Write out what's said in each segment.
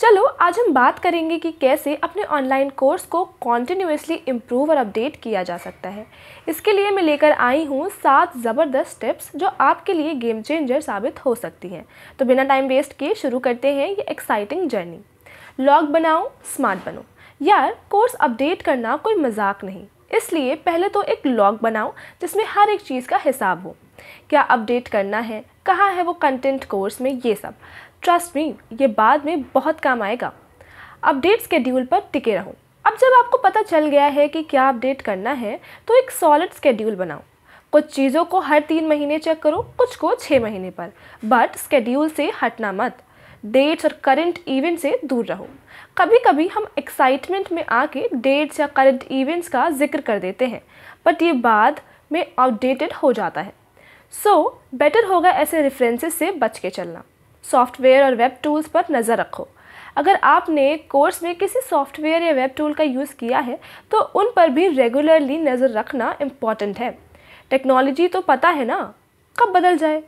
चलो आज हम बात करेंगे कि कैसे अपने ऑनलाइन कोर्स को कॉन्टिन्यूसली इम्प्रूव और अपडेट किया जा सकता है इसके लिए मैं लेकर आई हूँ सात ज़बरदस्त टिप्स जो आपके लिए गेम चेंजर साबित हो सकती हैं तो बिना टाइम वेस्ट किए शुरू करते हैं ये एक्साइटिंग जर्नी लॉग बनाओ स्मार्ट बनो यार कोर्स अपडेट करना कोई मजाक नहीं इसलिए पहले तो एक लॉग बनाओ जिसमें हर एक चीज़ का हिसाब हो क्या अपडेट करना है कहाँ है वो कंटेंट कोर्स में ये सब ट्रस्ट मी ये बाद में बहुत काम आएगा अपडेट स्केड्यूल पर टिके रहो अब जब आपको पता चल गया है कि क्या अपडेट करना है तो एक सॉलिड स्केड्यूल बनाओ कुछ चीज़ों को हर तीन महीने चेक करो कुछ को छः महीने पर बट स्केड्यूल से हटना मत डेट्स और करंट इवेंट से दूर रहो कभी कभी हम एक्साइटमेंट में आके डेट्स या करंट इवेंट्स का जिक्र कर देते हैं बट ये बाद में आउटडेटेड हो जाता है सो so, बेटर होगा ऐसे रेफरेंसेस से बच के चलना सॉफ्टवेयर और वेब टूल्स पर नज़र रखो अगर आपने कोर्स में किसी सॉफ्टवेयर या वेब टूल का यूज़ किया है तो उन पर भी रेगुलरली नज़र रखना इम्पॉर्टेंट है टेक्नोलॉजी तो पता है ना कब बदल जाए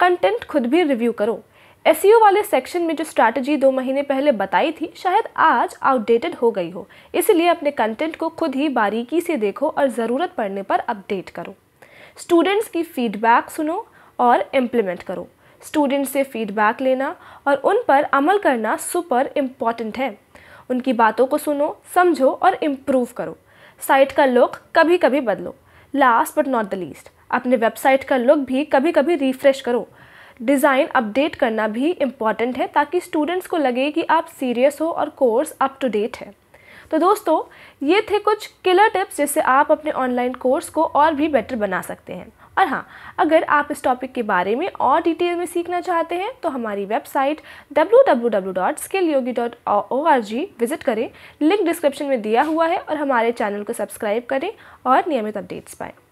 कंटेंट खुद भी रिव्यू करो एस e वाले सेक्शन में जो स्ट्रैटेजी दो महीने पहले बताई थी शायद आज आउटडेटेड हो गई हो इसलिए अपने कंटेंट को खुद ही बारीकी से देखो और ज़रूरत पड़ने पर अपडेट करो स्टूडेंट्स की फ़ीडबैक सुनो और इम्प्लीमेंट करो स्टूडेंट्स से फीडबैक लेना और उन पर अमल करना सुपर इम्पॉर्टेंट है उनकी बातों को सुनो समझो और इम्प्रूव करो साइट का लुक कभी कभी बदलो last but not the least अपने वेबसाइट का लुक भी कभी कभी रिफ्रेश करो डिज़ाइन अपडेट करना भी इम्पॉर्टेंट है ताकि स्टूडेंट्स को लगे कि आप सीरियस हो और कोर्स अप टू डेट है तो दोस्तों ये थे कुछ किलर टिप्स जिससे आप अपने ऑनलाइन कोर्स को और भी बेटर बना सकते हैं और हाँ अगर आप इस टॉपिक के बारे में और डिटेल में सीखना चाहते हैं तो हमारी वेबसाइट डब्ल्यू विजिट करें लिंक डिस्क्रिप्शन में दिया हुआ है और हमारे चैनल को सब्सक्राइब करें और नियमित अपडेट्स पाएँ